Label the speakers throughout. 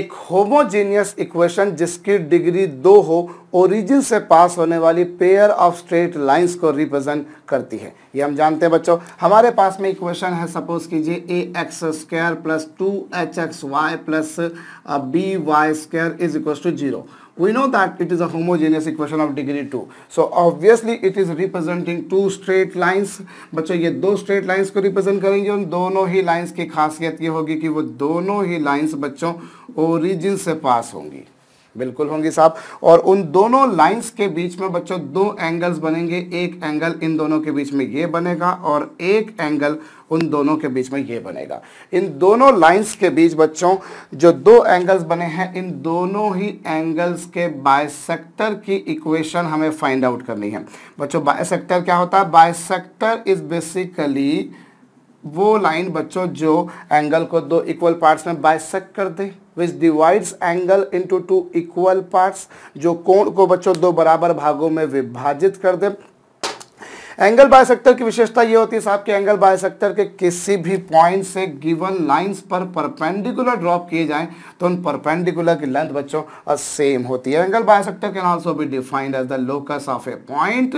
Speaker 1: एक homogeneous equation जिसकी degree दो हो ओरिजिन से पास होने वाली पेयर ऑफ स्ट्रेट लाइंस को रिप्रेजेंट करती है ये हम जानते हैं बच्चों हमारे पास में इक्वेशन है सपोज कीजिए A X square plus two H x Y plus B Y square is equal to zero we know that it is a homogeneous equation of degree 2 so obviously it is representing two straight lines बच्चों ye do straight lines ko represent karenge un dono hi lines ki khasiyat ye hogi ki wo dono hi lines bachcho origin se pass hongi बिल्कुल होंगी साहब और उन दोनों lines के बीच में बच्चों दो एंगल्स बनेंगे एक एंगल इन दोनों के बीच में ये बनेगा और एक एंगल उन दोनों के बीच में ये बनेगा इन दोनों लाइंस के बीच बच्चों जो दो एंगल्स बने हैं इन दोनों ही एंगल्स के बायसेक्टर की इक्वेशन हमें फाइंड आउट करनी है बच्चों बायसेक्टर क्या होता है बायसेक्टर इज बेसिकली वो लाइन बच्चों जो एंगल को दो इक्वल पार्ट्स में बायसेक कर दे which divides angle into two equal parts जो कोण को बच्चों दो बराबर भागों में विभाजित कर दे एंगल बायसेक्टर की विशेषता ये होती है साहब कि एंगल बायसेक्टर के किसी भी पॉइंट से गिवन लाइंस पर परपेंडिकुलर ड्रॉप किए जाएं तो उन परपेंडिकुलर की लेंथ बच्चों सेम होती है angle bisector can also be defined as the locus of a point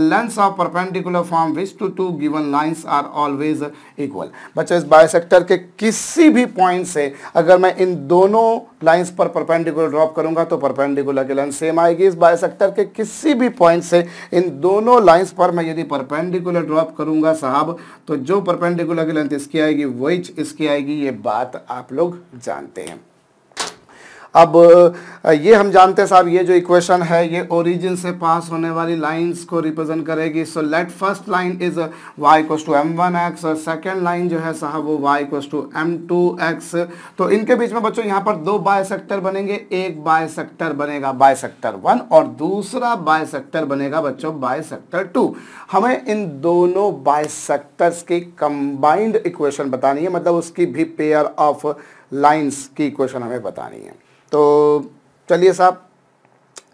Speaker 1: length of perpendicular from which to to given lines are always equal बच्चों इस बायसेक्टर के किसी भी पॉइंट से अगर मैं इन दोनों लाइंस पर परपेंडिकुलर ड्रॉप करूंगा तो परपेंडिकुलर की लाइन सेम आएगी इस बायसेक्टर के किसी भी पॉइंट से इन दोनों लाइंस पर मैं यदि परपेंडिकुलर ड्रॉप करूंगा साहब तो जो परपेंडिकुलर की लेंथ इसकी आएगी वही इसकी आएगी ये बात आप लोग जानते हैं अब ये हम जानते हैं साहब ये जो इक्वेशन है ये ओरिजिन से पास होने वाली लाइंस को रिप्रेजेंट करेगी so let first line is Y equals to M one X और सेकेंड लाइन जो है साहब वो Y equals to M two X तो इनके बीच में बच्चों यहाँ पर दो बाय बनेंगे एक बाय बनेगा बाय वन और दूसरा बाय बनेगा बच्चों बाय टू हमें इन दोनों बाय की कंबाइंड इक्वेशन बतानी है मतलब उसकी भी पेयर ऑफ लाइंस की इक्वेशन हमें बतानी है तो चलिए साहब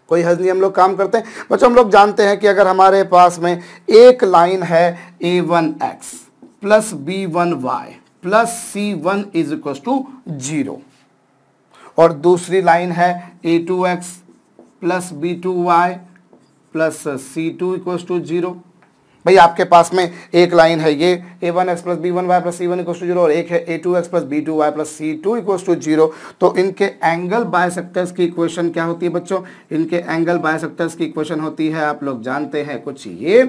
Speaker 1: कोई हज नहीं हम लोग काम करते हैं बच्चों हम लोग जानते हैं कि अगर हमारे पास में एक लाइन है A one X plus B one Y plus C one is equal to zero और दूसरी लाइन है A two X plus B two Y plus C two equal to zero भाई आपके पास में एक लाइन है ये A one X plus B one Y plus C one equals to zero और एक है A two X plus B two Y plus C two equals to zero तो इनके एंगल बाय सेक्टर्स की इक्वेशन क्या होती है बच्चों इनके एंगल बाय सेक्टर्स की इक्वेशन होती है आप लोग जानते हैं कुछ ये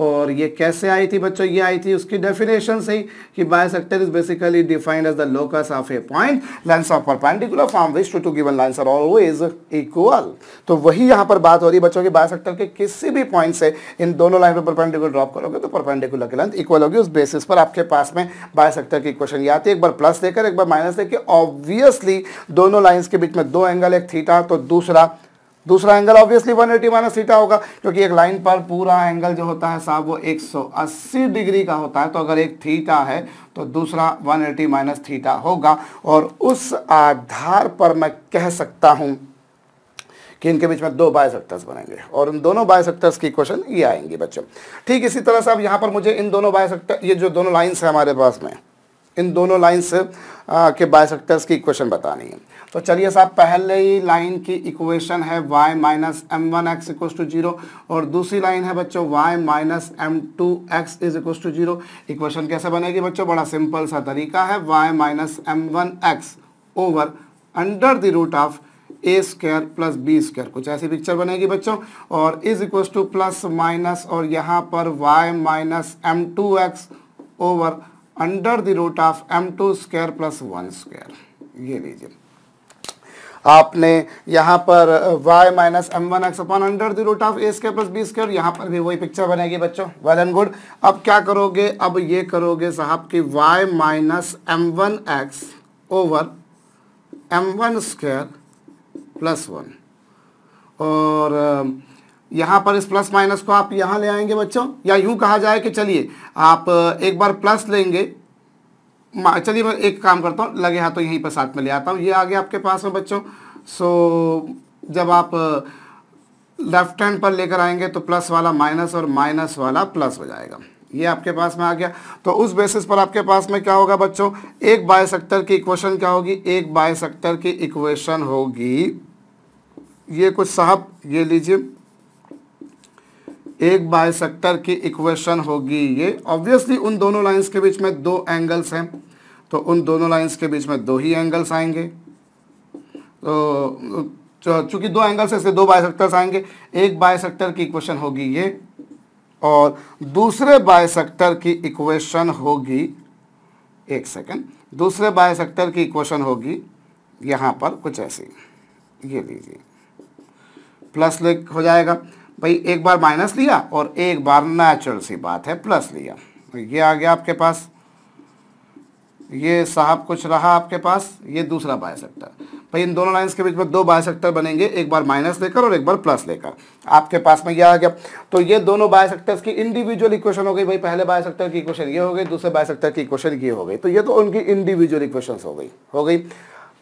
Speaker 1: और ये कैसे आई थी बच्चों ये आई थी उसकी डेफिनेशन से ही कि bisector is basically defined as the locus of a point length of perpendicular from which to to given lines are always equal तो वही यहाँ पर बात हो रही है बच्चों की बायसेक्टर के किसी भी पॉइंट से इन दोनों लाइन पर परपेंडिकुलर ड्रॉप करोगे तो परपेंडिकुलर की लेंथ इक्वल होगी उस बेसिस पर आपके पास में बायसेक्टर की क्वेश्चन है एक बार प्लस देकर एक बार माइनस देकर ऑब्वियसली दोनों लाइन्स के बीच में दो एंगल एक थीटा तो दूसरा दूसरा angle obviously 180 eighty minus theta होगा क्योंकि एक लाइन पर पूरा एंगल जो होता है साहब वो 180 डिग्री का होता है तो अगर एक थीटा है तो दूसरा 180 एटी माइनस थीटा होगा और उस आधार पर मैं कह सकता हूं कि इनके बीच में दो बायसेक्टर्स बनेंगे और उन दोनों बायसेक्टर्स की क्वेश्चन ये आएंगे बच्चों ठीक इसी तरह से अब यहाँ पर मुझे इन दोनों बायसेक्टर ये जो दोनों लाइन्स हैं हमारे पास में इन दोनों लाइन से के बायसेक्टर्स की इक्वेशन बतानी है तो चलिए साहब पहले ही लाइन की इक्वेशन है y minus M one X equal to zero और दूसरी लाइन है बच्चों y minus M two X is equal to zero equation कैसे बनेगी बच्चों बड़ा सिंपल सा तरीका है y minus M one x over under the root of A square plus B square कुछ ऐसी पिक्चर बनेगी बच्चों और is equal to plus minus और यहाँ पर y minus M two x over under the root of M two square plus one square ये लीजिए आपने यहाँ पर y minus M one X upon under the root of A square plus B square यहाँ पर भी वही picture बनेगी बच्चों वेल एंड गुड अब क्या करोगे अब ये करोगे साहब कि y minus M one x over m one square plus one और यहाँ पर इस प्लस माइनस को आप यहाँ ले आएंगे बच्चों या यूँ कहा जाए कि चलिए आप एक बार प्लस लेंगे चलिए मैं एक काम करता हूँ लगे हाथों तो यहीं पर साथ में ले आता हूँ ये आ गया आपके पास में बच्चों सो जब आप लेफ्ट हैंड पर लेकर आएंगे तो प्लस वाला माइनस और माइनस वाला प्लस हो जाएगा ये आपके पास में आ गया तो उस बेसिस पर आपके पास में क्या होगा बच्चों एक बाय सेक्टर की इक्वेशन क्या होगी एक बाय सेक्टर की इक्वेशन होगी ये कुछ साहब ये लीजिए एक बाय सेक्टर की इक्वेशन होगी ये ऑब्वियसली उन दोनों लाइंस के बीच में दो एंगल्स हैं तो उन दोनों लाइंस के बीच में दो ही एंगल्स आएंगे तो, तो चूंकि दो एंगल्स इसलिए दो बाय सेक्टर्स आएंगे एक बाय सेक्टर की इक्वेशन होगी ये और दूसरे बाय सेक्टर की इक्वेशन होगी एक सेकेंड दूसरे बाय सेक्टर की इक्वेशन होगी यहाँ पर कुछ ऐसी ये लीजिए प्लस लिख हो जाएगा भाई एक बार माइनस लिया और एक बार नेचुरल सी बात है प्लस लिया ये आ गया आपके पास ये साहब कुछ रहा आपके पास ये दूसरा बाय सेक्टर भाई इन दोनों लाइंस के बीच में दो बाय सेक्टर बनेंगे एक बार माइनस लेकर और एक बार प्लस लेकर आपके पास में ये आ गया तो ये दोनों बाय सेक्टर्स की इंडिविजुअल इक्वेशन हो गई भाई पहले बाय सेक्टर की इक्वेशन ये हो गई दूसरे बाय सेक्टर की इक्वेशन ये हो गई तो ये तो उनकी इंडिविजुअल इक्वेशन हो गई हो गई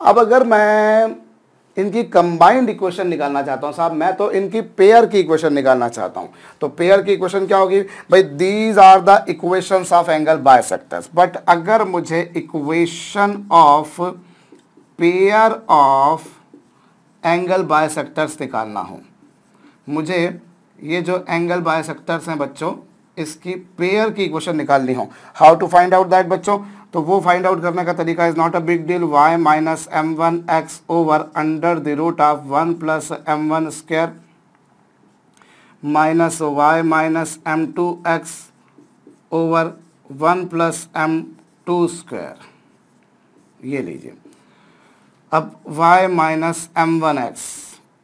Speaker 1: अब अगर मैं इनकी कंबाइंड इक्वेशन निकालना चाहता हूं साहब मैं तो इनकी पेयर की इक्वेशन निकालना चाहता हूं तो पेयर की इक्वेशन क्या होगी भाई these are the equation of angle bi but अगर मुझे equation of pair of angle bisectors निकालना हो मुझे ये जो एंगल बायसेक्टर्स हैं बच्चों इसकी पेयर की इक्वेशन निकालनी हो how to find out that बच्चों तो वो फाइंड आउट करने का तरीका is not a big deal y minus M one x over under the root of one plus m one square minus y minus M two x over one plus m two square ये लीजिए अब y minus M one x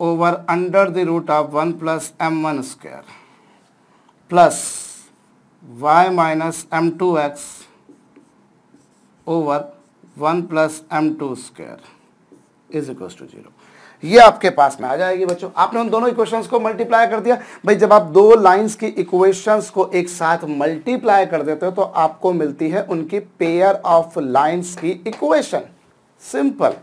Speaker 1: over under the root of one plus m one square plus y minus M two x over one plus m two square is equal to zero ये आपके पास में आ जाएगी बच्चों आपने उन दोनों equations को मल्टीप्लाई कर दिया भाई जब आप दो लाइंस की इक्वेशंस को एक साथ मल्टीप्लाई कर देते हो तो आपको मिलती है उनकी पेयर ऑफ लाइंस की equation simple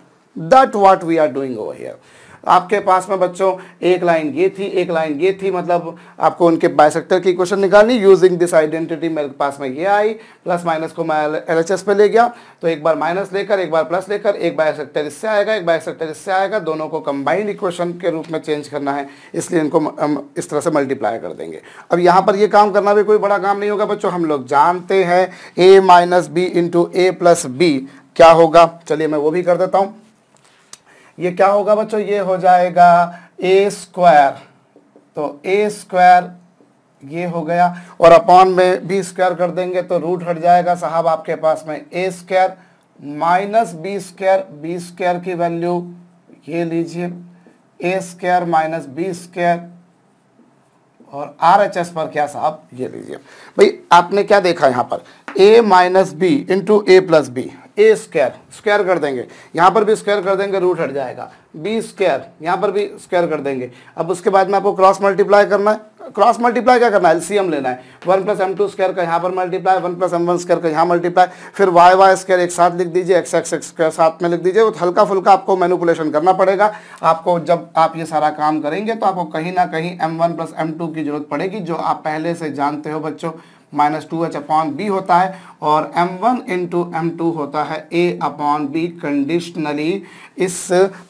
Speaker 1: that what we are doing over here आपके पास में बच्चों एक लाइन ये थी एक लाइन ये थी मतलब आपको उनके बायसेक्टर की क्वेश्चन निकालनी यूजिंग दिस आइडेंटिटी मेरे पास में ये आई प्लस माइनस को मैं एल एच एस पे ले गया तो एक बार माइनस लेकर एक बार प्लस लेकर एक बायसेक्टर इससे आएगा एक बायसेक्टर इससे आएगा दोनों को कंबाइंड इक्वेशन के रूप में चेंज करना है इसलिए इनको इस तरह से मल्टीप्लाई कर देंगे अब यहाँ पर ये काम करना भी कोई बड़ा काम नहीं होगा बच्चों हम लोग जानते हैं a minus b into a plus b क्या होगा चलिए मैं वो भी कर देता हूँ ये क्या होगा बच्चों ये हो जाएगा ए स्क्वायर तो ए स्क्वायर ये हो गया और अपॉन में बी स्क्वायर कर देंगे तो रूट हट जाएगा साहब आपके पास में a square minus b square b square की वैल्यू ये लीजिए a square minus b square और आर एच एस पर क्या साहब ये लीजिए भाई आपने क्या देखा यहां पर a minus b into a plus b a square square कर देंगे यहाँ पर भी स्क्वायर कर देंगे रूट हट जाएगा बी स्क्वायर यहाँ पर भी स्क्वायर कर देंगे अब उसके बाद में आपको क्रॉस मल्टीप्लाई करना है क्रॉस मल्टीप्लाई क्या करना है एलसीएम लेना है one plus m two square का यहाँ पर multiply one plus m one square का यहाँ मल्टीप्लाई फिर वाई वाई स्क्र एक साथ लिख दीजिए एक्स एक्स एक्स स्क्र साथ में लिख दीजिए वो हल्का फुल्का आपको मैनुपुलेशन करना पड़ेगा आपको जब आप ये सारा काम करेंगे तो आपको कहीं ना कहीं m one plus m two की जरूरत पड़ेगी जो आप पहले से जानते हो बच्चों minus two h upon b होता है और m one into m two होता है ए अपॉन बी कंडीशनली इस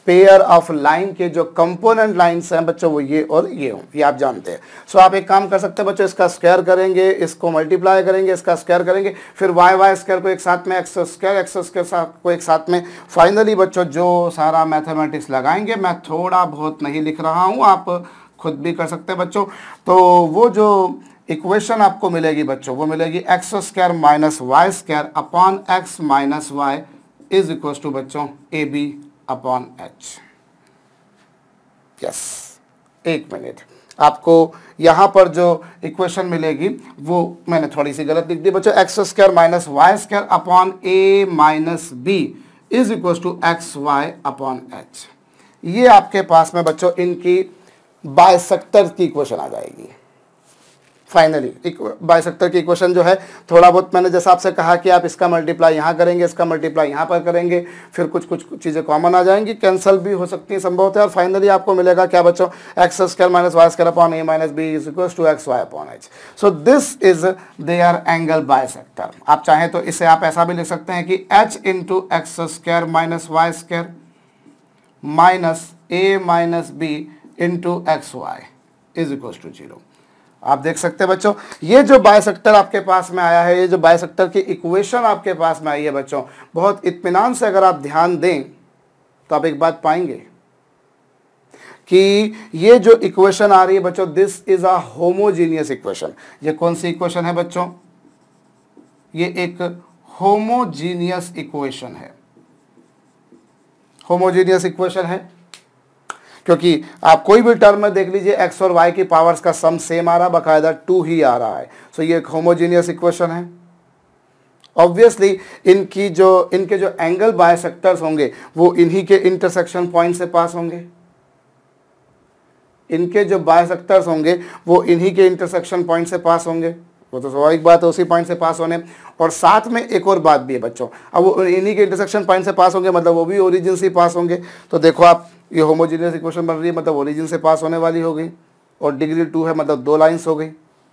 Speaker 1: पेयर ऑफ लाइन के जो कंपोनेंट लाइंस हैं बच्चों वो ये और ये हों ये आप जानते हैं सो आप एक काम कर सकते हैं बच्चों इसका स्क्वायर करेंगे इसको मल्टीप्लाई करेंगे इसका स्क्वायर करेंगे फिर वाई वाई स्क्वायर को एक साथ में एक्स स्क्वायर एक्स स्क्वायर को एक साथ में फाइनली बच्चों जो सारा मैथमेटिक्स लगाएंगे मैं थोड़ा बहुत नहीं लिख रहा हूँ आप खुद भी कर सकते हैं बच्चों तो वो जो इक्वेशन आपको मिलेगी बच्चों वो मिलेगी x square minus y square upon x minus y is equal to बच्चों a b upon h yes एक मिनट आपको यहां पर जो इक्वेशन मिलेगी वो मैंने थोड़ी सी गलत लिख दी बच्चों x square minus y square upon a minus b is equal to x y upon h ये आपके पास में बच्चों इनकी बायसेक्टर की इक्वेशन आ जाएगी फाइनली बाई सेक्टर की इक्वेशन जो है थोड़ा बहुत मैंने जैसा आपसे कहा कि आप इसका मल्टीप्लाई यहाँ करेंगे इसका मल्टीप्लाई यहाँ पर करेंगे फिर कुछ कुछ चीज़ें कॉमन आ जाएंगी कैंसिल भी हो सकती है है और फाइनली आपको मिलेगा क्या बच्चों x square minus y square upon a minus b is equal to x y upon h so this is their angle bisector आप चाहें तो इसे आप ऐसा भी लिख सकते हैं कि h into x square minus y square minus a minus b into x y is equal to zero आप देख सकते हैं बच्चों ये जो बायसेक्टर आपके पास में आया है ये जो बायसेक्टर की इक्वेशन आपके पास में आई है बच्चों बहुत इतमान से अगर आप ध्यान दें तो आप एक बात पाएंगे कि ये जो इक्वेशन आ रही है बच्चों this is a homogeneous equation ये कौन सी इक्वेशन है बच्चों ये एक होमोजीनियस इक्वेशन है होमोजीनियस इक्वेशन है क्योंकि आप कोई भी टर्म में देख लीजिए एक्स और वाई की पावर्स का सम सेम आ रहा है बाकायदा टू ही आ रहा है सो so, ये एक होमोजीनियस इक्वेशन है ऑब्वियसली इनकी जो इनके जो एंगल बाय होंगे वो इन्हीं के इंटरसेक्शन पॉइंट से पास होंगे इनके जो बाय होंगे वो इन्हीं के इंटरसेक्शन पॉइंट से पास होंगे वो तो स्वाभाविक बात है तो उसी पॉइंट से पास होने और साथ में एक और बात भी है बच्चों अब वो इन्हीं के इंटरसेक्शन पॉइंट से पास होंगे मतलब वो भी ओरिजिन से पास होंगे तो देखो आप ये होमोजीनियस इक्वेशन बन रही है मतलब ओरिजिन से पास होने वाली हो गई और डिग्री टू है मतलब दो लाइन्स हो गई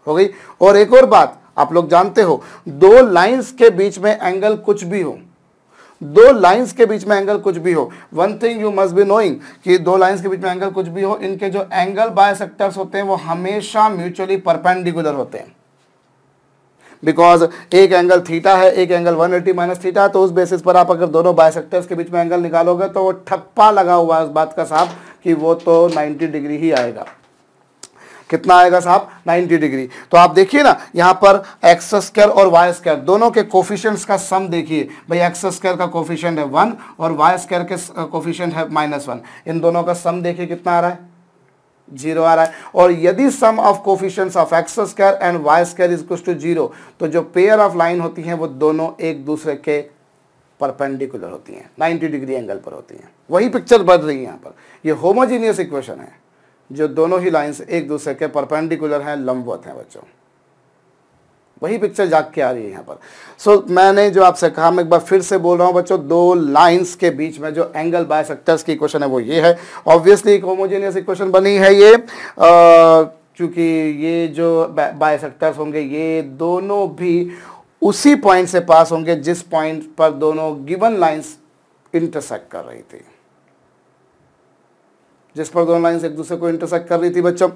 Speaker 1: हो गई और एक और बात आप लोग जानते हो दो लाइन्स के बीच में एंगल कुछ भी हो दो लाइंस के बीच में एंगल कुछ भी हो one thing you must be knowing कि दो लाइंस के बीच में एंगल कुछ भी हो इनके जो एंगल बायसेक्टर्स होते हैं वो हमेशा म्यूचुअली परपेंडिकुलर होते हैं बिकॉज एक एंगल थीटा है एक एंगल 180 एटी माइनस थीटा तो उस बेसिस पर आप अगर दोनों बायसेक्टर्स के बीच में एंगल निकालोगे तो वो ठप्पा लगा हुआ है उस बात का साहब कि वो तो 90 डिग्री ही आएगा कितना आएगा साहब 90 डिग्री तो आप देखिए ना यहाँ पर एक्स स्क्र और वाई स्क्र दोनों के कोफिशियंट्स का सम देखिए भाई एक्स स्क्र का कोफिशियंट है वन और वाई स्क्र के कोफिशियंट है माइनस वन इन दोनों का सम देखिए कितना आ रहा है जीरो आ रहा है और यदि sum of coefficients of x square and y square is to zero तो जो पेयर ऑफ लाइन होती हैं वो दोनों एक दूसरे के परपेंडिकुलर होती हैं 90 डिग्री एंगल पर होती हैं वही पिक्चर बन रही है यहाँ पर ये होमोजीनियस इक्वेशन है जो दोनों ही लाइन्स एक दूसरे के परपेंडिकुलर हैं लंबवत हैं बच्चों वही पिक्चर जाग के आ रही है यहाँ पर सो so, मैंने जो आपसे कहा मैं एक बार फिर से बोल रहा हूँ बच्चों दो लाइंस के बीच में जो एंगल बाय सेक्टर्स की क्वेश्चन है वो ये है ऑब्वियसली एक होमोजेनियस इक्वेशन बनी है ये क्योंकि ये जो बाय सेक्टर्स होंगे ये दोनों भी उसी पॉइंट से पास होंगे जिस पॉइंट पर दोनों गिवन लाइन्स इंटरसेक्ट कर रही थी जिस पर दोनों लाइन्स एक दूसरे को इंटरसेक्ट कर रही थी बच्चों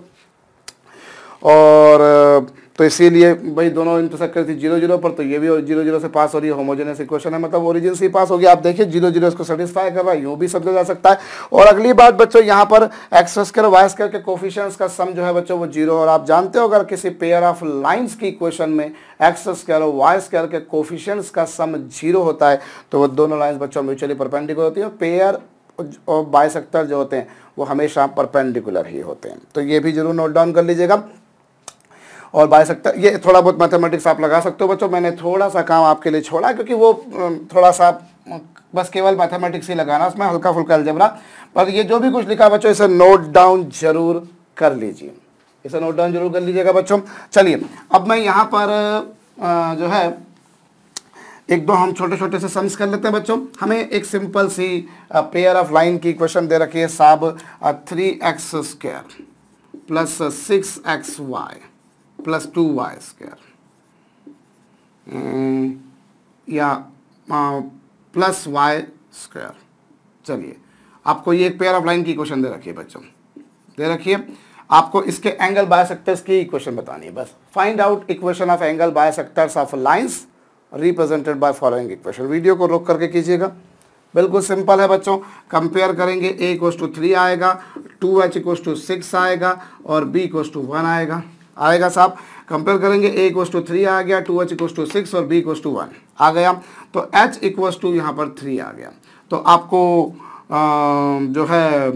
Speaker 1: और तो इसीलिए भाई दोनों इंटरसेक्ट तो करती जीरो जीरो पर तो ये भी जीरो जीरो से पास हो रही है होमोजेनस इक्वेशन है मतलब ओरिजिन से पास होगी आप देखिए जीरो जीरो इसको सेटिस्फाई कर रहा है यूँ भी समझा जा सकता है और अगली बात बच्चों यहाँ पर एक्स स्क्र वाई स्क्र के कोफिशंस का सम जो है बच्चों वो जीरो और आप जानते हो अगर किसी पेयर ऑफ लाइन्स की इक्वेशन में एक्स स्क्र और वाई स्क्र के कोफिशंस का सम जीरो होता है तो वो दोनों लाइन्स बच्चों म्यूचुअली परपेंडिकुलर होती है पेयर और बायसेक्टर जो होते हैं वो हमेशा परपेंडिकुलर ही होते हैं तो ये भी जरूर नोट डाउन कर लीजिएगा और बाय सकता ये थोड़ा बहुत मैथमेटिक्स आप लगा सकते हो बच्चों मैंने थोड़ा सा काम आपके लिए छोड़ा क्योंकि वो थोड़ा सा बस केवल मैथमेटिक्स ही लगाना उसमें हल्का फुल्का अलजबरा बस ये जो भी कुछ लिखा बच्चों इसे नोट डाउन जरूर कर लीजिए इसे नोट डाउन जरूर कर लीजिएगा बच्चों चलिए अब मैं यहाँ पर जो है एक दो हम छोटे छोटे से सम्स कर लेते हैं बच्चों हमें एक सिंपल सी पेयर ऑफ लाइन की क्वेश्चन दे रखी है साब three x square plus six x Y plus two y square या प्लस वाई स्क्वायर चलिए आपको ये एक पेयर ऑफ लाइन की इक्वेशन दे रखिए बच्चों दे रखिए आपको इसके एंगल बाय सेक्टर्स की इक्वेशन बतानी है बस find out equation of angle bisectors of lines represented by following equation video को रोक करके कीजिएगा बिल्कुल सिंपल है बच्चों कंपेयर करेंगे ए इक्वस टू थ्री आएगा two h equals to six आएगा और बी इक्वस टू वन आएगा आएगा साहब कंपेयर करेंगे ए इक्वस टू थ्री आ गया two h equals to six और बी इक्वस टू वन आ गया तो एच इक्वस टू यहाँ पर थ्री आ गया तो आपको आ, जो है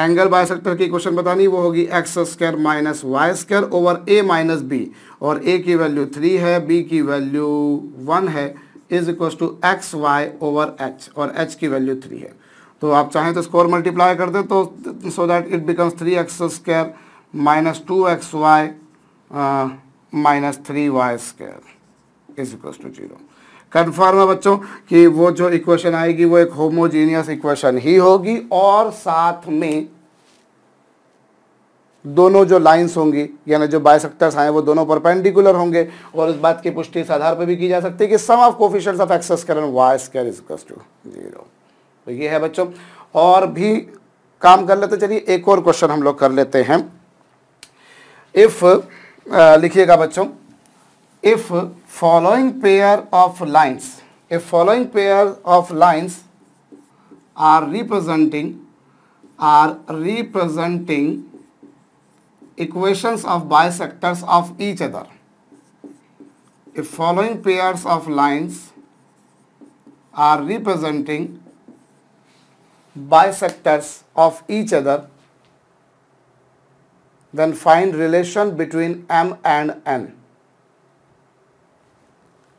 Speaker 1: एंगल बाय सेक्टर की क्वेश्चन बतानी वो होगी x square minus y square over a minus b और ए की वैल्यू थ्री है बी की वैल्यू वन है is equals to x y over h और एच की वैल्यू थ्री है तो आप चाहें तो स्कोर मल्टीप्लाई कर दें तो so that it becomes three x square minus two x y minus three y square is equal to zero confirm है बच्चों कि वो जो इक्वेशन आएगी वो एक होमोजीनियस इक्वेशन ही होगी और साथ में दोनों जो लाइंस होंगी यानी जो बाइसेक्टर्स आए वो दोनों परपेंडिकुलर होंगे और इस बात की पुष्टि इस आधार पर भी की जा सकती है कि sum of coefficients of access current y square is to zero तो ये है बच्चों और भी काम कर लेते चलिए एक और क्वेश्चन हम लोग कर लेते हैं इफ़ लिखिएगा बच्चों if following pair of lines if following pair of lines are representing are representing equations of bisectors of each other if following pair of lines are representing bisectors of each other then find relation between m and n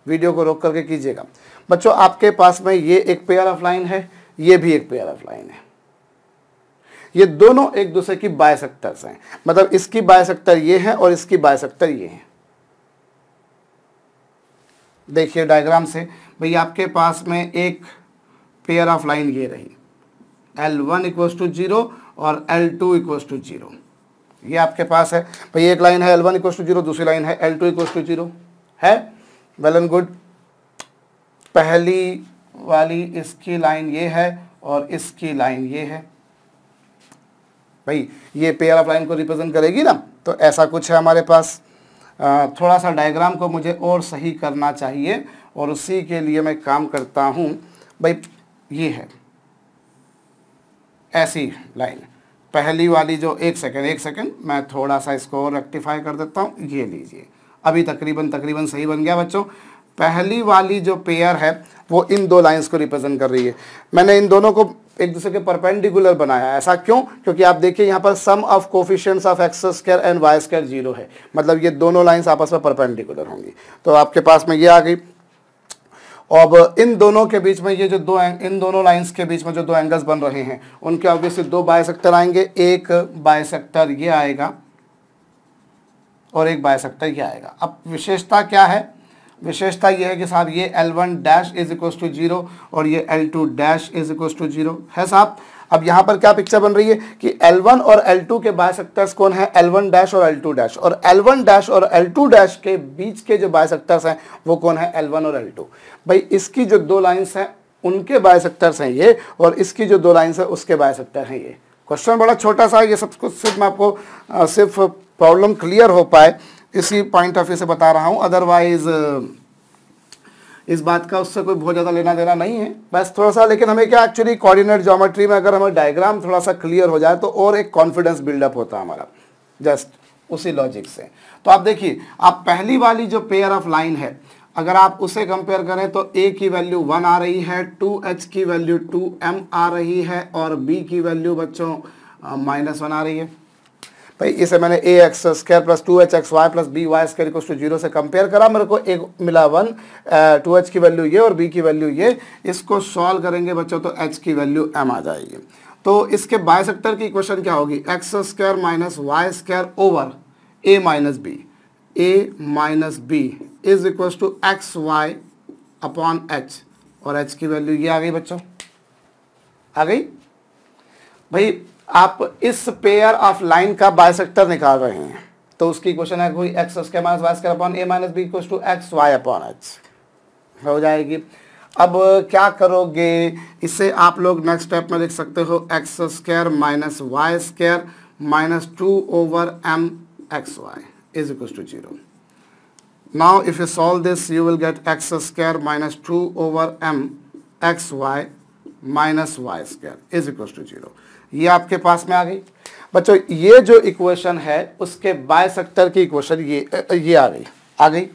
Speaker 1: video को रोक करके कीजिएगा बच्चों आपके पास में ये एक पेयर ऑफ लाइन है ये भी एक पेयर ऑफ लाइन है ये दोनों एक दूसरे की बायसेक्टर हैं मतलब इसकी बायसेक्टर ये है और इसकी बायसेक्टर ये है देखिए डायग्राम से भाई आपके पास में एक पेयर ऑफ लाइन ये रही L1 one equals to zero और L2 to equals to zero ये आपके पास है भाई एक लाइन है L one equal to zero दूसरी लाइन है L two equal to zero है वेल एंड गुड पहली वाली इसकी लाइन ये है और इसकी लाइन ये है भाई ये पेयर ऑफ लाइन को रिप्रेजेंट करेगी ना तो ऐसा कुछ है हमारे पास थोड़ा सा डायग्राम को मुझे और सही करना चाहिए और उसी के लिए मैं काम करता हूँ भाई ये है ऐसी लाइन पहली वाली जो एक सेकेंड एक सेकेंड मैं थोड़ा सा इसको रेक्टिफाई कर देता हूँ ये लीजिए अभी तकरीबन तकरीबन सही बन गया बच्चों पहली वाली जो पेयर है वो इन दो लाइंस को रिप्रेजेंट कर रही है मैंने इन दोनों को एक दूसरे के परपेंडिकुलर बनाया ऐसा क्यों क्योंकि आप देखिए यहाँ पर sum of coefficients of x square and y square zero है मतलब ये दोनों लाइंस आपस में परपेंडिकुलर होंगी तो आपके पास में ये आ गई अब इन दोनों के बीच में ये जो दो इन दोनों लाइंस के बीच में जो दो एंगल्स बन रहे हैं उनके ऑब्वियसली दो बायसेक्टर आएंगे एक बायसेक्टर ये आएगा और एक बायसेक्टर ये आएगा अब विशेषता क्या है विशेषता ये है कि साहब ये L1 one dash is equal to zero और ये L2 two dash is equal to zero है साहब अब यहाँ पर क्या पिक्चर बन रही है कि L1 और L2 के बायसेक्टर्स कौन है L1 डैश और L2 डैश और L1 डैश और L2 डैश के बीच के जो बायसेक्टर्स हैं वो कौन है L1 और L2 भाई इसकी जो दो लाइन्स हैं उनके बायसेक्टर्स हैं ये और इसकी जो दो लाइन्स हैं उसके बायसेक्टर हैं ये क्वेश्चन बड़ा छोटा सा ये सब कुछ सिर्फ मैं आपको सिर्फ प्रॉब्लम क्लियर हो पाए इसी पॉइंट ऑफ व्यू से बता रहा हूँ अदरवाइज़ इस बात का उससे कोई बहुत ज़्यादा लेना देना नहीं है बस थोड़ा सा लेकिन हमें क्या एक्चुअली कोऑर्डिनेट ज्योमेट्री में अगर हमें डायग्राम थोड़ा सा क्लियर हो जाए तो और एक कॉन्फिडेंस बिल्डअप होता है हमारा जस्ट उसी लॉजिक से तो आप देखिए आप पहली वाली जो पेयर ऑफ लाइन है अगर आप उसे कंपेयर करें तो ए की वैल्यू वन आ रही है टू एच की वैल्यू टू एम आ रही है और बी की वैल्यू बच्चों माइनस वन आ रही है भाई इसे मैंने a x square plus two H x Y plus B y square equal to zero से कंपेयर करा मेरे को एक मिला वन टू एच की वैल्यू ये और बी की वैल्यू ये इसको सॉल्व करेंगे बच्चों तो एच की वैल्यू एम आ जाएगी तो इसके बाय सेक्टर की इक्वेशन क्या होगी x square minus y square over a minus b a minus b is equal to x y upon h और एच की वैल्यू ये आ गई बच्चों आ गई भाई आप इस पेयर ऑफ लाइन का बायसेक्टर निकाल रहे हैं तो उसकी क्वेश्चन है कोई x square minus y square upon a minus b equal to x y upon h हो जाएगी अब क्या करोगे इसे आप लोग नेक्स्ट स्टेप में लिख सकते हो x square minus y square minus two over m x y is equal to zero now if you solve this you will get x x minus two over m x y minus y square is equals two zero ये आपके पास में आ गई बच्चों ये जो equation है उसके बाय सेक्टर की इक्वेशन ये ये आ गई आ गई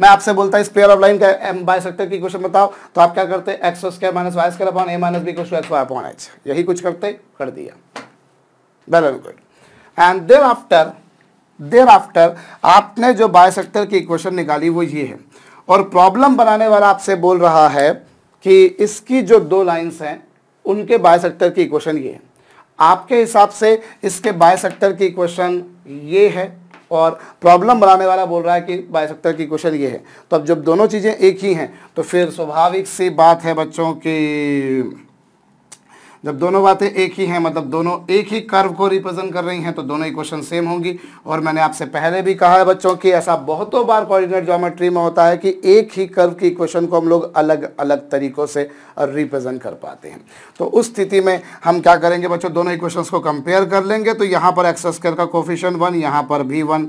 Speaker 1: मैं आपसे बोलता इस पेयर ऑफ लाइन का एम बाय सेक्टर की इक्वेशन बताओ तो आप क्या करते x square minus y square upon a minus b question x y upon h यही कुछ करते कर दिया well and good and thereafter thereafter आपने जो बाय सेक्टर की इक्वेशन निकाली वो ये है और प्रॉब्लम बनाने वाला आपसे बोल रहा है कि इसकी जो दो लाइन्स हैं उनके बाय सेक्टर की इक्वेशन ये है आपके हिसाब से इसके बाय सेक्टर की इक्वेशन ये है और प्रॉब्लम बनाने वाला बोल रहा है कि बाय सेक्टर की इक्वेशन ये है तो अब जब दोनों चीज़ें एक ही हैं तो फिर स्वाभाविक सी बात है बच्चों की जब दोनों बातें एक ही हैं मतलब दोनों एक ही कर्व को रिप्रेजेंट कर रही हैं तो दोनों इक्वेशन सेम होंगी और मैंने आपसे पहले भी कहा है बच्चों कि ऐसा बहुतों बार कोऑर्डिनेट ज्योमेट्री में होता है कि एक ही कर्व की इक्वेशन को हम लोग अलग अलग तरीक़ों से रिप्रेजेंट कर पाते हैं तो उस स्थिति में हम क्या करेंगे बच्चों दोनों इक्वेशन को कंपेयर कर लेंगे तो यहाँ पर एक्स स्क्र का कोफिशन वन यहाँ पर भी वन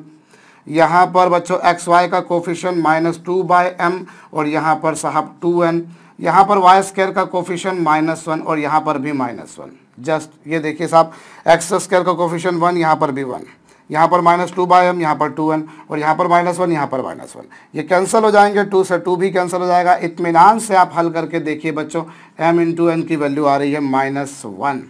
Speaker 1: यहाँ पर बच्चों एक्स वाई का coefficient minus two by m और यहाँ पर साहब टू एन यहाँ पर वाई स्क्वायर का कोफिशन माइनस वन और यहाँ पर भी माइनस वन जस्ट ये देखिए साहब एक्स स्क्वायर का कोफिशन वन यहाँ पर भी वन यहाँ पर माइनस टू बाई एम यहाँ पर टू वन और यहाँ पर माइनस वन यहाँ पर माइनस वन ये कैंसिल हो जाएंगे टू से टू भी कैंसिल हो जाएगा इतमान से आप हल करके देखिए बच्चों एम इन एन की वैल्यू आ रही है माइनस वन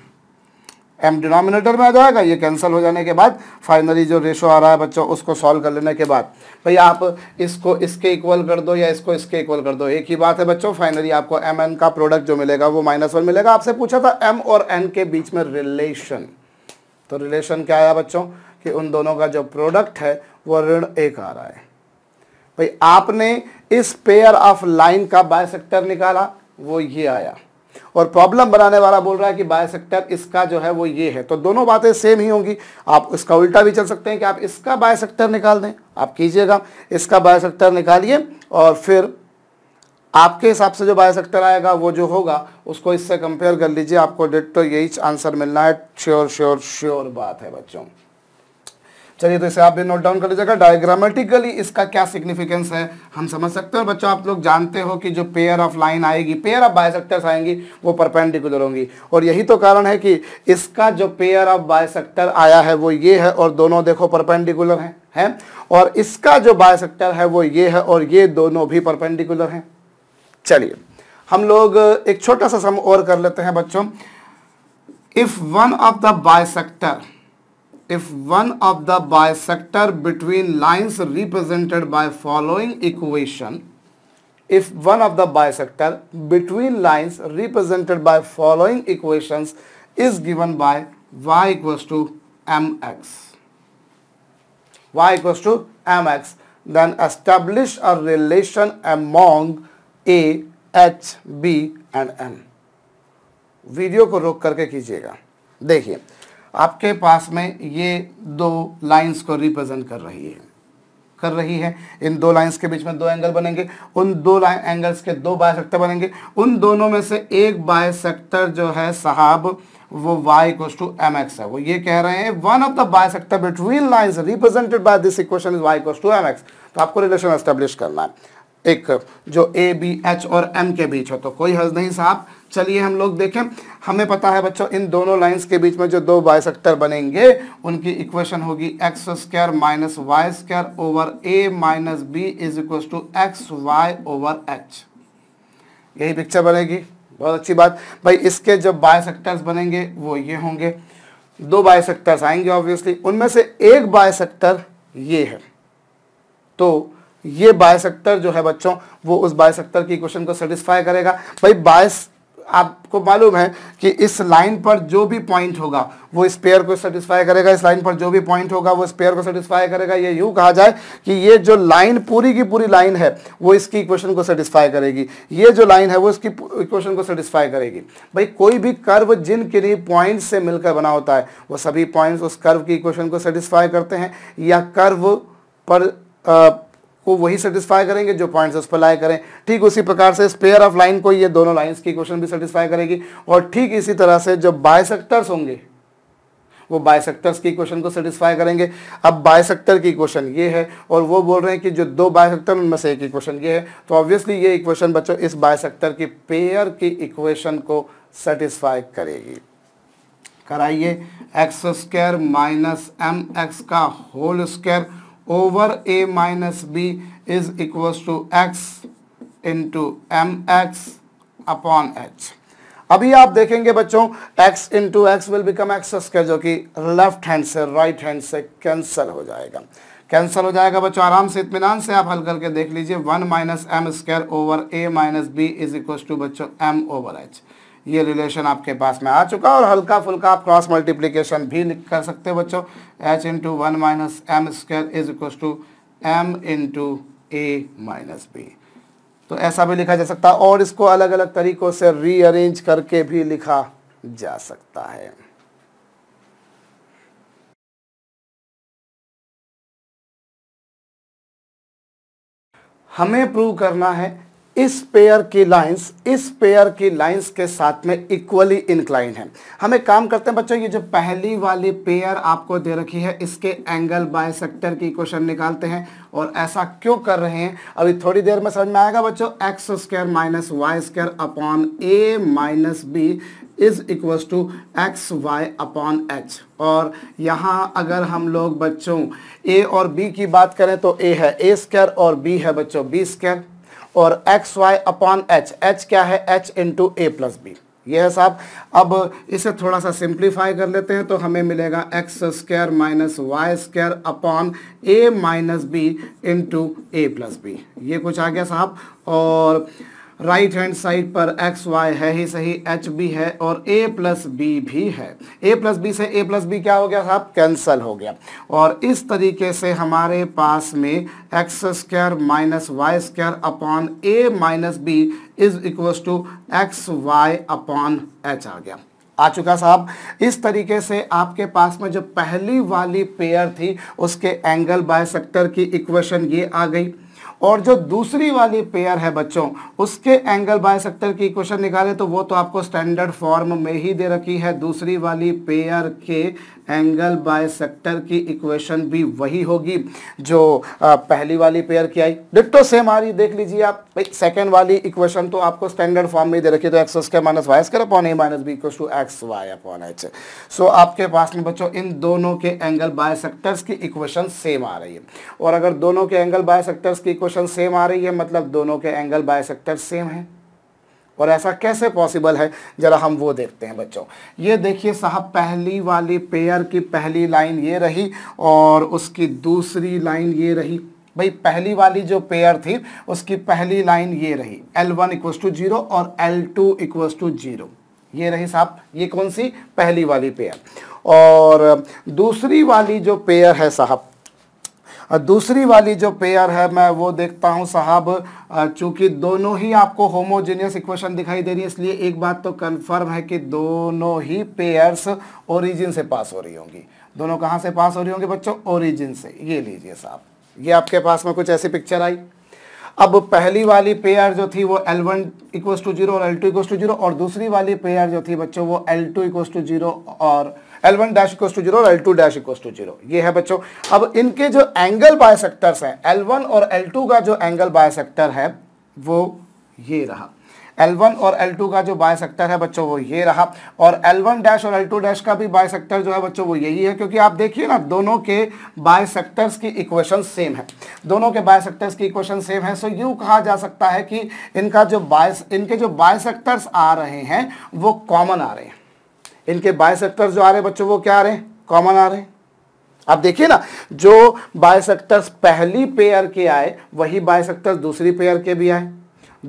Speaker 1: एम डिनोमिनेटर में आ जाएगा ये कैंसिल हो जाने के बाद फाइनली जो रेशो आ रहा है बच्चों उसको सॉल्व कर लेने के बाद भाई आप इसको इसके इक्वल कर दो या इसको इसके इक्वल कर दो एक ही बात है बच्चों फाइनली आपको एम एन का प्रोडक्ट जो मिलेगा वो माइनस वन मिलेगा आपसे पूछा था एम और एन के बीच में रिलेशन तो रिलेशन क्या आया बच्चों कि उन दोनों का जो प्रोडक्ट है वो ऋण एक आ रहा है भाई आपने इस पेयर ऑफ लाइन का बाय निकाला वो ये आया और प्रॉब्लम बनाने वाला बोल रहा है कि बाय सेक्टर इसका जो है वो ये है तो दोनों बातें सेम ही होंगी आप इसका उल्टा भी चल सकते हैं कि आप इसका बाय सेक्टर निकाल दें आप कीजिएगा इसका बाय सेक्टर निकालिए और फिर आपके हिसाब से जो बाय सेक्टर आएगा वो जो होगा उसको इससे कंपेयर कर लीजिए आपको डेट तो यही आंसर मिलना है श्योर श्योर श्योर बात है बच्चों चलिए तो इसे आप भी नोट डाउन कर लीजिएगा डायग्रामेटिकली इसका क्या सिग्निफिकेंस है हम समझ सकते हैं बच्चों आप लोग जानते हो कि जो पेयर ऑफ लाइन आएगी पेयर ऑफ बायसेक्टर्स आएंगी वो परपेंडिकुलर होंगी और यही तो कारण है कि इसका जो पेयर ऑफ बायसेक्टर आया है वो ये है और दोनों देखो परपेंडिकुलर हैं है और इसका जो बायसेक्टर है वो ये है और ये दोनों भी परपेंडिकुलर हैं चलिए हम लोग एक छोटा सा सम और कर लेते हैं बच्चों if one of the bisector if one of the bisector between lines represented by following equation if one of the bisector between lines represented by following equations is given by y equals to mx y equals to mx then establish a relation among a h b and m video को रोक करके कीजिएगा देखिए आपके पास में ये दो लाइंस को रिप्रेजेंट कर रही है कर रही है इन दो लाइंस के बीच में दो एंगल बनेंगे उन दो एंगल्स के दो सेक्टर बनेंगे उन दोनों में से एक बायसेक्टर जो है साहब वो y equals to m x है वो ये कह रहे हैं one of the sector between lines represented by this equation is y to m x तो आपको रिलेशन एस्टेब्लिश करना है एक जो ए बी एच और एम के बीच हो तो कोई हर्ज नहीं साहब चलिए हम लोग देखें हमें पता है बच्चों इन दोनों लाइंस के बीच में जो दो बायसेक्टर बनेंगे उनकी इक्वेशन होगी x square minus y square over a minus b is equal to x y over h यही पिक्चर बनेगी बहुत अच्छी बात भाई इसके जो बायसेक्टर्स बनेंगे वो ये होंगे दो बायसेक्टर्स आएंगे ऑब्वियसली उनमें से एक बायसेक्टर ये है तो ये बायसेक्टर जो है बच्चों वो उस बायसेक्टर की इक्वेशन को सेटिस्फाई करेगा भाई बायस आपको मालूम है कि इस लाइन पर जो भी पॉइंट होगा वो इस पेयर को सेटिस्फाई करेगा इस लाइन पर जो भी पॉइंट होगा वो इस पेयर को सेटिस्फाई करेगा ये यूं कहा जाए कि ये जो लाइन पूरी की पूरी लाइन है वो इसकी इक्वेशन को सेटिस्फाई करेगी ये जो लाइन है वो इसकी इक्वेशन को सेटिस्फाई करेगी भाई कोई भी कर्व जिन किन्हीं पॉइंट से मिलकर बना होता है वो सभी पॉइंट्स उस कर्व की इक्वेशन को सेटिस्फाई करते हैं या कर्व पर आ, को वही सेटिस्फाई करेंगे जो पॉइंट्स उस पर लाए करें ठीक उसी प्रकार से स्पेयर ऑफ लाइन को ये दोनों लाइंस की क्वेश्चन भी सेटिस्फाई करेगी और ठीक इसी तरह से जो बायसेक्टर्स होंगे वो बायसेक्टर्स की क्वेश्चन को सेटिस्फाई करेंगे अब बायसेक्टर की क्वेश्चन ये है और वो बोल रहे हैं कि जो दो बायसेक्टर उनमें से एक इक्वेशन ये है तो ऑब्वियसली ये इक्वेशन बच्चों इस बायसेक्टर की पेयर की इक्वेशन को सेटिस्फाई करेगी कराइए x square minus m x का whole square over a minus b is equals to x into m x upon h अभी आप देखेंगे बच्चों x into x will become x square जो कि लेफ्ट हैंड से राइट हैंड से cancel हो जाएगा कैंसिल हो जाएगा बच्चों आराम से इतमान से आप हल करके देख लीजिए one minus m square over a minus b is equal to बच्चों एम ओवर एच ये रिलेशन आपके पास में आ चुका और हल्का फुल्का आप क्रॉस मल्टीप्लिकेशन भी कर सकते हो बच्चों h into one minus m square is equal to m into a minus b तो ऐसा भी लिखा जा सकता है और इसको अलग अलग तरीक़ों से रीअरेंज करके भी लिखा जा सकता है हमें प्रूव करना है इस पेयर की लाइंस इस पेयर की लाइंस के साथ में इक्वली इंक्लाइन है हमें काम करते हैं बच्चों ये जो पहली वाली पेयर आपको दे रखी है इसके एंगल बायसेक्टर की क्वेश्चन निकालते हैं और ऐसा क्यों कर रहे हैं अभी थोड़ी देर में समझ में आएगा बच्चों x square minus y square upon a minus b is equals to x y upon h और यहाँ अगर हम लोग बच्चों ए और बी की बात करें तो ए है ए स्क्र और बी है बच्चों बी स्क्र और x y upon h h क्या है h into a plus b ये है साहब अब इसे थोड़ा सा सिंप्लीफाई कर लेते हैं तो हमें मिलेगा x square minus y square upon a minus b into a plus b ये कुछ आ गया साहब और राइट हैंड साइड पर एक्स वाई है ही सही एच बी है और ए प्लस बी भी है ए प्लस बी से ए प्लस बी क्या हो गया साहब कैंसल हो गया और इस तरीके से हमारे पास में x square minus y square upon a minus b is equal to x y upon h आ गया आ चुका साहब इस तरीके से आपके पास में जो पहली वाली पेयर थी उसके एंगल बाय की इक्वेशन ये आ गई और जो दूसरी वाली पेयर है बच्चों उसके एंगल बाय सेक्टर की इक्वेशन निकाले तो वो तो आपको स्टैंडर्ड फॉर्म में ही दे रखी है दूसरी वाली पेयर के एंगल बाय सेक्टर की इक्वेशन भी वही होगी जो पहली वाली पेयर की आई डिट्टो सेम आ रही देख लीजिए आप सेकेंड वाली इक्वेशन तो आपको स्टैंडर्ड फॉर्म में दे रखी है तो एक्स के minus y square upon a minus b equal to x y upon h so आपके पास में बच्चों इन दोनों के एंगल बाय सेक्टर्स की इक्वेशन सेम आ रही है और अगर दोनों के एंगल बाय सेक्टर्स की इक्वेशन मोशन सेम आ रही है मतलब दोनों के एंगल बायसेक्टर सेम है और ऐसा कैसे पॉसिबल है ज़रा हम वो देखते हैं बच्चों ये देखिए साहब पहली वाली पेयर की पहली लाइन ये रही और उसकी दूसरी लाइन ये रही भाई पहली वाली जो पेयर थी उसकी पहली लाइन ये रही L1 one equal to zero और L2 to equal to zero ये रही साहब ये कौन सी पहली वाली पेयर और दूसरी वाली जो पेयर है साहब दूसरी वाली जो पेयर है मैं वो देखता हूँ साहब चूंकि दोनों ही आपको होमोजेनियस इक्वेशन दिखाई दे रही है इसलिए एक बात तो कन्फर्म है कि दोनों ही पेयर्स ओरिजिन से पास हो रही होंगी दोनों कहाँ से पास हो रही होंगे बच्चों ओरिजिन से ये लीजिए साहब ये आपके पास में कुछ ऐसी पिक्चर आई अब पहली वाली पेयर जो थी वो L1 one equal to zero और L2 to equal to zero और दूसरी वाली पेयर जो थी बच्चों वो L2 to equal to zero और L one dash equal to zero और L two dash equal to zero ये है बच्चों अब इनके जो एंगल बायसेक्टर्स हैं एल वन और एल टू का जो एंगल सेक्टर है वो ये रहा एल वन और L2 का जो सेक्टर है बच्चों वो ये रहा और एल वन डैश और L2 डैश का भी सेक्टर जो है बच्चों वो यही है क्योंकि आप देखिए ना दोनों के सेक्टर्स की इक्वेशन सेम है दोनों के सेक्टर्स की इक्वेशन सेम है सो यूँ कहा जा सकता है कि इनका जो बाय इनके जो सेक्टर्स आ रहे हैं वो कॉमन आ रहे हैं इनके बाय सेक्टर्स जो आ रहे हैं बच्चों वो क्या आ रहे हैं कॉमन आ रहे हैं आप देखिए ना जो बाय सेक्टर्स पहली पेयर के आए वही बाय सेक्टर्स दूसरी पेयर के भी आए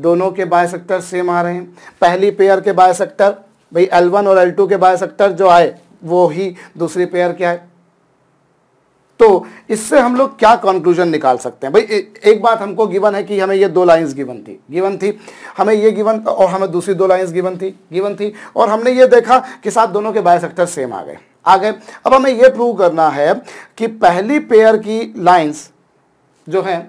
Speaker 1: दोनों के बाय सेम आ रहे हैं पहली पेयर के बाय सेक्टर भाई वन और टू के बाय सेक्टर जो आए वो ही दूसरी पेयर के आए तो इससे हम लोग क्या कंक्लूजन निकाल सकते हैं भाई एक बात हमको गिवन है कि हमें ये दो लाइंस गिवन थी गिवन थी हमें ये गिवन और हमें दूसरी दो लाइंस गिवन थी गिवन थी और हमने ये देखा कि साथ दोनों के सेक्टर सेम आ गए आ गए अब हमें ये प्रूव करना है कि पहली पेयर की लाइन्स जो हैं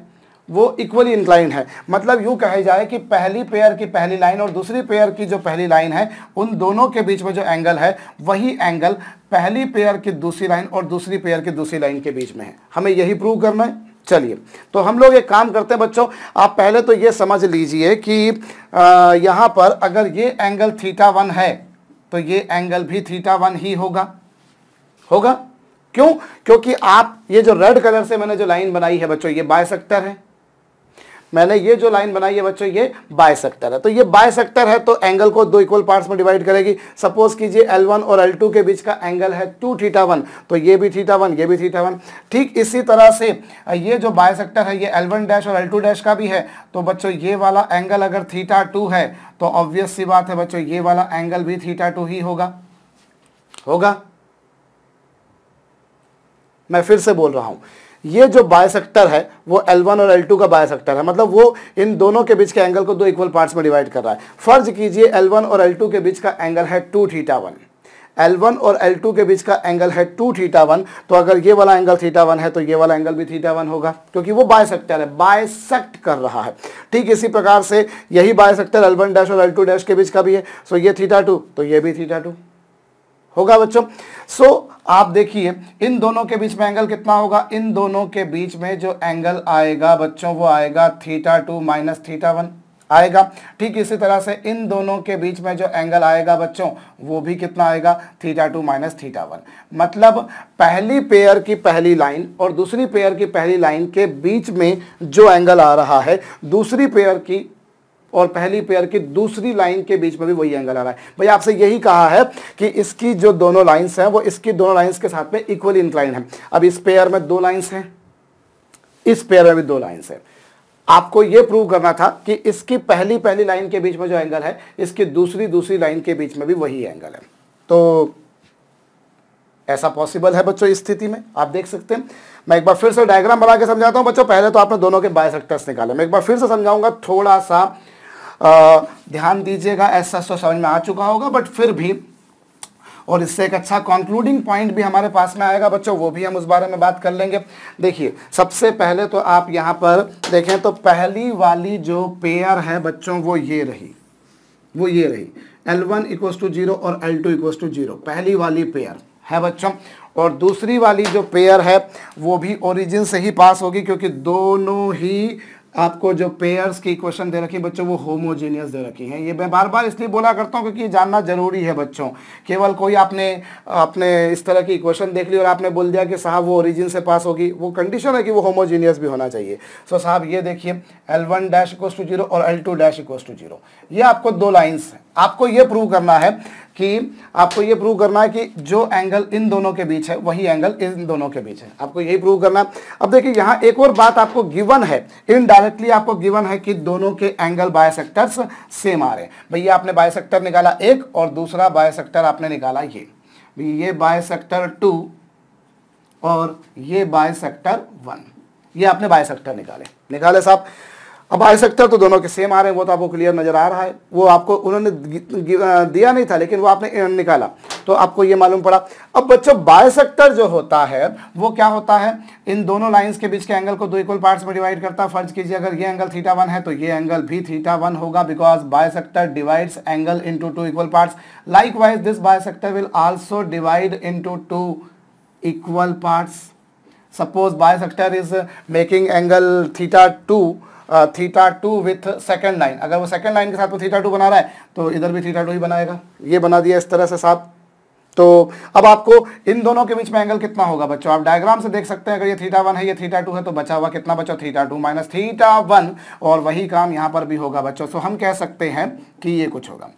Speaker 1: वो इक्वली इंक्लाइंड है मतलब यूँ कहा जाए कि पहली पेयर की पहली लाइन और दूसरी पेयर की जो पहली लाइन है उन दोनों के बीच में जो एंगल है वही एंगल पहली पेयर की दूसरी लाइन और दूसरी पेयर की दूसरी लाइन के बीच में है हमें यही प्रूव करना है चलिए तो हम लोग एक काम करते हैं बच्चों आप पहले तो ये समझ लीजिए कि यहाँ पर अगर ये एंगल थीटा वन है तो ये एंगल भी थीटा वन ही होगा होगा क्यों क्योंकि आप ये जो रेड कलर से मैंने जो लाइन बनाई है बच्चों ये बाय है मैंने ये जो लाइन बनाई है बच्चों ये बाय है तो ये बाय है तो एंगल को दो इक्वल पार्ट्स में डिवाइड करेगी सपोज कीजिए एल वन और एल टू के बीच का एंगल है टू थीटा वन तो ये भी थीटा वन ये भी थीटा वन ठीक इसी तरह से ये जो बाय है ये एल डैश और एल डैश का भी है तो बच्चों ये वाला एंगल अगर थीटा टू है तो ऑब्वियस सी बात है बच्चों ये वाला एंगल भी थीटा टू ही होगा होगा मैं फिर से बोल रहा हूं ये जो बायसेक्टर है वो L1 और L2 का बायसेक्टर है मतलब वो इन दोनों के बीच के एंगल को दो इक्वल पार्ट्स में डिवाइड कर रहा है फर्ज कीजिए L1 और L2 के बीच का एंगल है टू थीटा वन L1 और L2 के बीच का एंगल है टू थीटा वन तो अगर ये वाला एंगल थीटा वन है तो ये वाला एंगल भी थीटा वन होगा क्योंकि वो बायसेक्टर है बायसेक्ट कर रहा है ठीक इसी प्रकार से यही बायसेक्टर L1 डैश और L2 डैश के बीच का भी है सो ये थीटा टू तो ये भी थीटा टू होगा बच्चों सो so, आप देखिए इन दोनों के बीच में एंगल कितना होगा इन दोनों के बीच में जो एंगल आएगा बच्चों वो आएगा theta two minus theta one आएगा ठीक इसी तरह से इन दोनों के बीच में जो एंगल आएगा बच्चों वो भी कितना आएगा theta two minus theta one मतलब पहली पेयर की पहली लाइन और दूसरी पेयर की पहली लाइन के बीच में जो एंगल आ रहा है दूसरी पेयर की और पहली पेयर की दूसरी लाइन के बीच में भी वही एंगल आ रहा है भाई आपसे यही कहा है कि इसकी जो दोनों लाइन्स हैं वो इसकी दोनों लाइन्स के साथ में इक्वल इंक्लाइन है अब इस पेयर में दो लाइन्स हैं इस पेयर में भी दो लाइन्स हैं आपको ये प्रूव करना था कि इसकी पहली पहली लाइन के बीच में जो एंगल है इसकी दूसरी दूसरी लाइन के बीच में भी वही एंगल है तो ऐसा पॉसिबल है बच्चों इस स्थिति में आप देख सकते हैं मैं एक बार फिर से डायग्राम बना के समझाता हूं बच्चों पहले तो आपने दोनों के बायसेक्टर्स निकाले मैं एक बार फिर से समझाऊंगा थोड़ा सा ध्यान दीजिएगा ऐसा सो तो समझ में आ चुका होगा बट फिर भी और इससे एक अच्छा कंक्लूडिंग पॉइंट भी हमारे पास में आएगा बच्चों वो भी हम उस बारे में बात कर लेंगे देखिए सबसे पहले तो आप यहाँ पर देखें तो पहली वाली जो पेयर है बच्चों वो ये रही वो ये रही L1 one equals to zero और L2 to equals to zero पहली वाली पेयर है बच्चों और दूसरी वाली जो पेयर है वो भी ओरिजिन से ही पास होगी क्योंकि दोनों ही आपको जो पेयर्स की क्वेश्चन दे रखी बच्चों वो होमोजीनियस दे रखी हैं ये मैं बार बार इसलिए बोला करता हूँ क्योंकि ये जानना जरूरी है बच्चों केवल कोई आपने अपने इस तरह की क्वेश्चन देख ली और आपने बोल दिया कि साहब वो ओरिजिन से पास होगी वो कंडीशन है कि वो होमोजीनियस भी होना चाहिए सो साहब ये देखिए L one dash to zero और L two dash to zero ये आपको दो लाइन्स हैं आपको ये प्रूव करना है कि आपको ये प्रूव करना है कि जो एंगल इन दोनों के बीच है वही एंगल इन दोनों के बीच है आपको यही प्रूव करना है अब देखिए यहाँ एक और बात आपको गिवन है इनडायरेक्टली आपको गिवन है कि दोनों के एंगल बाय सेम आ रहे हैं भैया आपने बाय निकाला एक और दूसरा बाय आपने निकाला ये ये बाय टू और ये बाय वन ये आपने बाय निकाले निकाले साहब अब आई सकता तो दोनों के सेम आ रहे हैं वो तो आपको क्लियर नज़र आ रहा है वो आपको उन्होंने दिया नहीं था लेकिन वो आपने निकाला तो आपको ये मालूम पड़ा अब बच्चों बायसेक्टर जो होता है वो क्या होता है इन दोनों लाइंस के बीच के एंगल को दो इक्वल पार्ट्स में डिवाइड करता है फर्ज कीजिए अगर ये एंगल थीटा वन है तो ये एंगल भी थीटा वन होगा because bisector divides angle into two equal parts likewise this bisector will also divide into two equal parts suppose bisector is uh, making angle theta 2 theta two with second line अगर वो second line के साथ वो theta two बना रहा है तो इधर भी थीटा टू ही बनाएगा ये बना दिया इस तरह से साथ तो अब आपको इन दोनों के बीच में एंगल कितना होगा बच्चों आप डायग्राम से देख सकते हैं अगर ये थीटा वन है ये थीटा टू है तो बचा हुआ कितना बचा theta two minus theta one और वही काम यहाँ पर भी होगा बच्चों सो हम कह सकते हैं कि ये कुछ होगा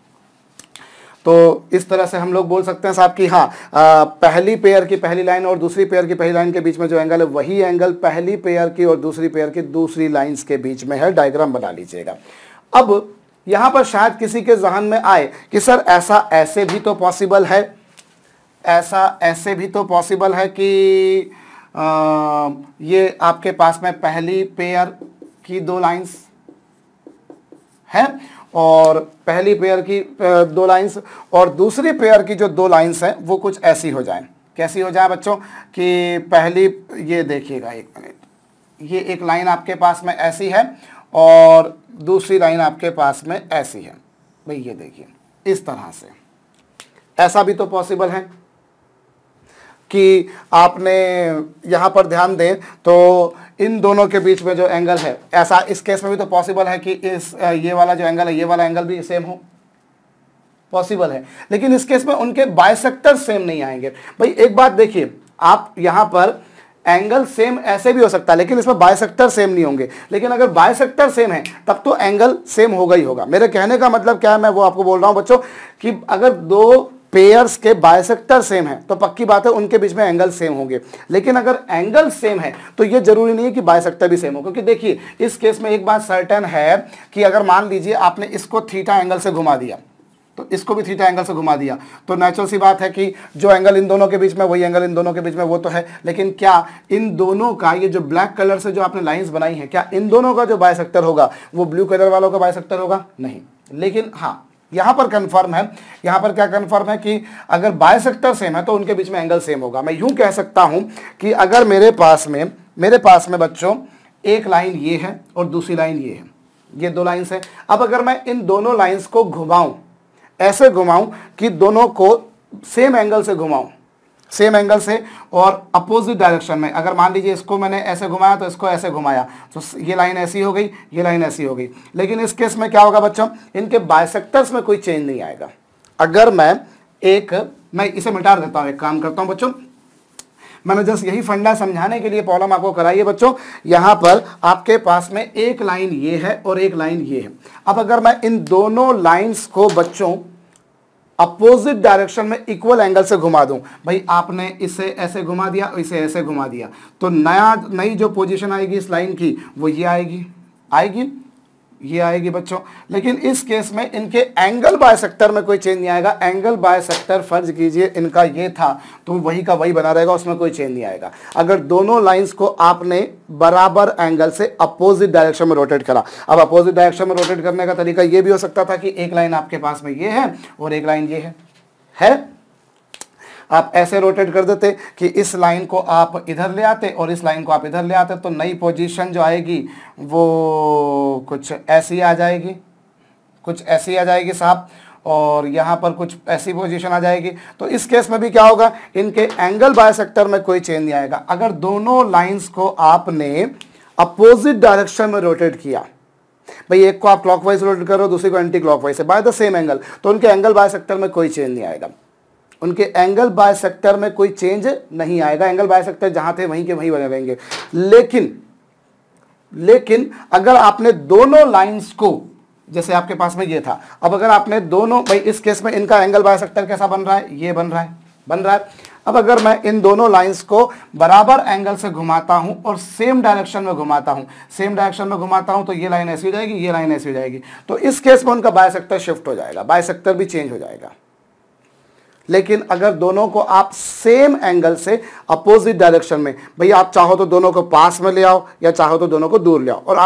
Speaker 1: तो इस तरह से हम लोग बोल सकते हैं साहब कि हाँ आ, पहली पेयर की पहली लाइन और दूसरी पेयर की पहली लाइन के बीच में जो एंगल है वही एंगल पहली पेयर की और दूसरी पेयर की दूसरी लाइन के बीच में है डायग्राम बना लीजिएगा अब यहां पर शायद किसी के जहन में आए कि सर ऐसा ऐसे भी तो पॉसिबल है ऐसा ऐसे भी तो पॉसिबल है कि आ, ये आपके पास में पहली पेयर की दो लाइंस है और पहली पेयर की दो लाइंस और दूसरी पेयर की जो दो लाइंस हैं वो कुछ ऐसी हो जाएं कैसी हो जाए बच्चों कि पहली ये देखिएगा एक मिनट ये एक लाइन आपके पास में ऐसी है और दूसरी लाइन आपके पास में ऐसी है भाई ये देखिए इस तरह से ऐसा भी तो पॉसिबल है कि आपने यहाँ पर ध्यान दें तो इन दोनों के बीच में जो एंगल है ऐसा इस केस में भी तो पॉसिबल है कि इस ये वाला जो एंगल है ये वाला एंगल भी सेम हो पॉसिबल है लेकिन इस केस में उनके बायसेक्टर सेम नहीं आएंगे भाई एक बात देखिए आप यहां पर एंगल सेम ऐसे भी हो सकता है लेकिन इसमें बायसेक्टर सेम नहीं होंगे लेकिन अगर बायसेक्टर सेम है तब तो एंगल सेम होगा ही होगा मेरे कहने का मतलब क्या है मैं वो आपको बोल रहा हूँ बच्चों कि अगर दो पेयर्स के बायसेक्टर सेम है तो पक्की बात है उनके बीच में एंगल सेम होंगे लेकिन अगर एंगल सेम है तो ये जरूरी नहीं है कि बायसेक्टर भी सेम हो क्योंकि देखिए इस केस में एक बात सर्टन है कि अगर मान लीजिए आपने इसको थीटा एंगल से घुमा दिया तो इसको भी थीटा एंगल से घुमा दिया तो नेचुरल सी बात है कि जो एंगल इन दोनों के बीच में वही एंगल इन दोनों के बीच में वो तो है लेकिन क्या इन दोनों का ये जो ब्लैक कलर से जो आपने लाइंस बनाई हैं क्या इन दोनों का जो बायसेक्टर होगा वो ब्लू कलर वालों का बायसेक्टर होगा नहीं लेकिन हाँ यहां पर कंफर्म है यहां पर क्या कंफर्म है कि अगर बाय सेक्टर सेम है तो उनके बीच में एंगल सेम होगा मैं यूं कह सकता हूं कि अगर मेरे पास में मेरे पास में बच्चों एक लाइन ये है और दूसरी लाइन ये है ये दो लाइन है अब अगर मैं इन दोनों लाइन्स को घुमाऊं ऐसे घुमाऊं कि दोनों को सेम एंगल से घुमाऊं सेम एंगल से और अपोजिट डायरेक्शन में अगर मान लीजिए इसको मैंने ऐसे घुमाया तो इसको ऐसे घुमाया तो ये लाइन ऐसी हो गई ये लाइन ऐसी हो गई लेकिन इस केस में क्या होगा बच्चों इनके बायसेक्टर्स में कोई चेंज नहीं आएगा अगर मैं एक मैं इसे मिटा देता हूँ एक काम करता हूँ बच्चों मैंने जस्ट यही फंडा समझाने के लिए प्रॉब्लम आपको कराई है बच्चों यहाँ पर आपके पास में एक लाइन ये है और एक लाइन ये है अब अगर मैं इन दोनों लाइन्स को बच्चों अपोजिट डायरेक्शन में इक्वल एंगल से घुमा दूं भाई आपने इसे ऐसे घुमा दिया और इसे ऐसे घुमा दिया तो नया नई जो पोजीशन आएगी इस लाइन की वो ये आएगी आएगी ये आएगी बच्चों लेकिन इस केस में इनके एंगल बाय सेक्टर में कोई चेंज नहीं आएगा एंगल बाय सेक्टर फर्ज कीजिए इनका ये था तो वही का वही बना रहेगा उसमें कोई चेंज नहीं आएगा अगर दोनों लाइंस को आपने बराबर एंगल से अपोजिट डायरेक्शन में रोटेट करा अब अपोजिट डायरेक्शन में रोटेट करने का तरीका यह भी हो सकता था कि एक लाइन आपके पास में ये है और एक लाइन ये है है आप ऐसे रोटेट कर देते कि इस लाइन को आप इधर ले आते और इस लाइन को आप इधर ले आते तो नई पोजीशन जो आएगी वो कुछ ऐसी आ जाएगी कुछ ऐसी आ जाएगी साहब और यहाँ पर कुछ ऐसी पोजीशन आ जाएगी तो इस केस में भी क्या होगा इनके एंगल बायसेक्टर में कोई चेंज नहीं आएगा अगर दोनों लाइन्स को आपने अपोजिट डायरेक्शन में रोटेट किया भाई एक को आप क्लॉकवाइज रोटेट करो दूसरे को एंटी क्लॉकवाइज से बाय द सेम एंगल तो उनके एंगल सेक्टर में कोई चेंज नहीं आएगा उनके एंगल बाय में कोई चेंज नहीं आएगा एंगल बायसेक्टर जहां थे वहीं के वहीं बने रहेंगे लेकिन लेकिन अगर आपने दोनों लाइंस को जैसे आपके पास में ये था अब अगर आपने दोनों भाई इस केस में इनका एंगल बायसेक्टर कैसा बन रहा है ये बन रहा है बन रहा है अब अगर मैं इन दोनों लाइंस को बराबर एंगल से घुमाता हूं और सेम डायरेक्शन में घुमाता हूं सेम डायरेक्शन में घुमाता हूं तो ये लाइन ऐसी हो जाएगी ये लाइन ऐसी हो जाएगी तो इस केस में उनका बायसेक्टर शिफ्ट हो जाएगा बायसेक्टर भी चेंज हो जाएगा लेकिन अगर दोनों को आप सेम एंगल से अपोजिट डायरेक्शन में भाई आप चाहो तो दोनों को पास में ले आओ या चाहो तो दोनों को दूर ले आओ और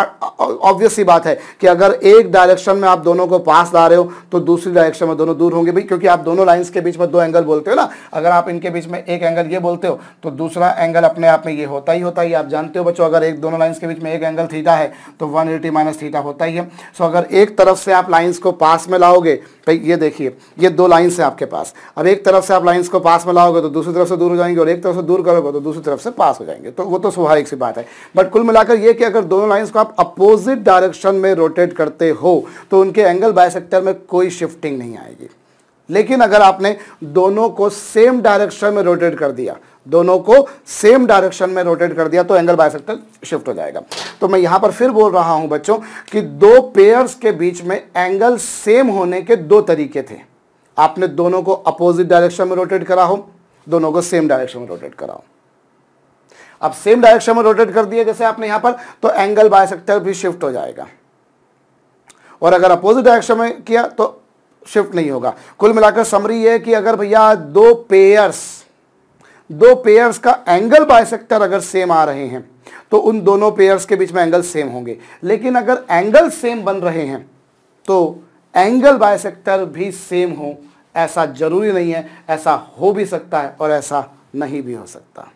Speaker 1: ऑब्वियस ही बात है कि अगर एक डायरेक्शन में आप दोनों को पास ला रहे हो तो दूसरी डायरेक्शन में दोनों दूर होंगे भाई क्योंकि आप दोनों लाइन्स के बीच में दो एंगल बोलते हो ना अगर आप इनके बीच में एक एंगल ये बोलते हो तो दूसरा एंगल अपने आप में ये होता ही होता ही आप जानते हो बच्चों अगर एक दोनों लाइन्स के बीच में एक एंगल थीटा है तो वन एटी माइनस थीटा होता ही है सो अगर एक तरफ से आप लाइन्स को पास में लाओगे भाई ये देखिए ये दो लाइन्स हैं आपके पास अब एक तरफ से आप लाइन्स को पास में लाओगे तो दूसरी तरफ से दूर हो जाएंगे और एक तरफ से दूर करोगे तो दूसरी तरफ से पास हो जाएंगे तो वो तो स्वाभाविक सी बात है बट कुल मिलाकर ये कि अगर दोनों लाइंस को आप अपोजिट डायरेक्शन में रोटेट करते हो तो उनके एंगल बायसेक्टर में कोई शिफ्टिंग नहीं आएगी लेकिन अगर आपने दोनों को सेम डायरेक्शन में रोटेट कर दिया दोनों को सेम डायरेक्शन में रोटेट कर दिया तो एंगल बायसेक्टर शिफ्ट हो जाएगा तो मैं यहां पर फिर बोल रहा हूं बच्चों कि दो पेयर्स के बीच में एंगल सेम होने के दो तरीके थे आपने दोनों को अपोजिट डायरेक्शन में रोटेट करा हो दोनों को सेम डायरेक्शन में रोटेट कराओ अब सेम डायरेक्शन में रोटेट कर दिया जैसे आपने यहां पर तो एंगल बायसेक्टर भी शिफ्ट हो जाएगा और अगर अपोजिट डायरेक्शन में किया तो शिफ्ट नहीं होगा कुल मिलाकर समरी है कि अगर भैया दो पेयर्स दो पेयर्स का एंगल बायसेक्टर अगर सेम आ रहे हैं तो उन दोनों पेयर्स के बीच में एंगल सेम होंगे लेकिन अगर एंगल सेम बन रहे हैं तो एंगल बायसेक्टर भी सेम हो ऐसा जरूरी नहीं है ऐसा हो भी सकता है और ऐसा नहीं भी हो सकता